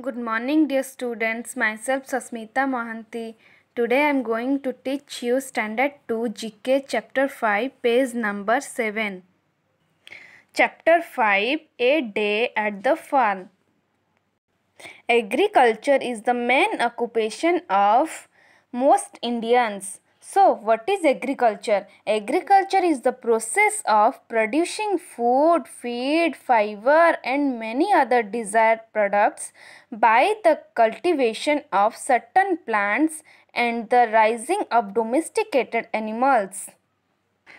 Good morning dear students, myself Sasmita Mahanti. Today I am going to teach you standard 2 GK chapter 5 page number 7. Chapter 5 A Day at the Farm Agriculture is the main occupation of most Indians. So what is agriculture? Agriculture is the process of producing food, feed, fiber and many other desired products by the cultivation of certain plants and the rising of domesticated animals.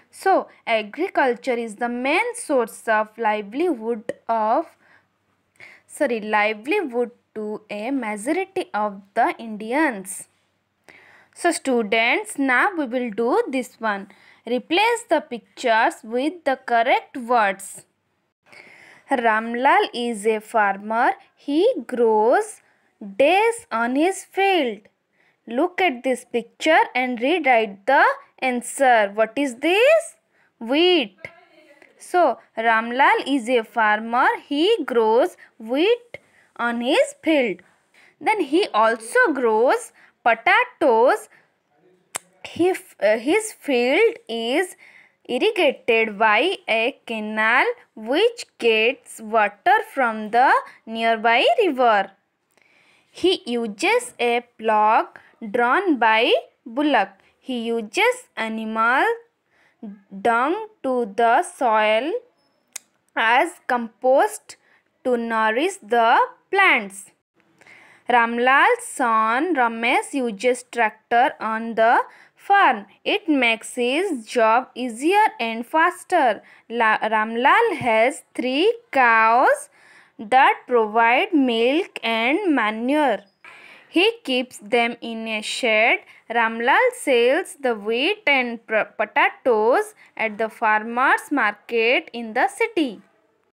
So agriculture is the main source of livelihood of sorry livelihood to a majority of the Indians. So students, now we will do this one. Replace the pictures with the correct words. Ramlal is a farmer. He grows days on his field. Look at this picture and rewrite the answer. What is this? Wheat. So, Ramlal is a farmer. He grows wheat on his field. Then he also grows potatoes uh, his field is irrigated by a canal which gets water from the nearby river. He uses a plough drawn by bullock. He uses animal dung to the soil as compost to nourish the plants. Ramlal's son Ramesh uses tractor on the farm. It makes his job easier and faster. La Ramlal has three cows that provide milk and manure. He keeps them in a shed. Ramlal sells the wheat and potatoes at the farmer's market in the city.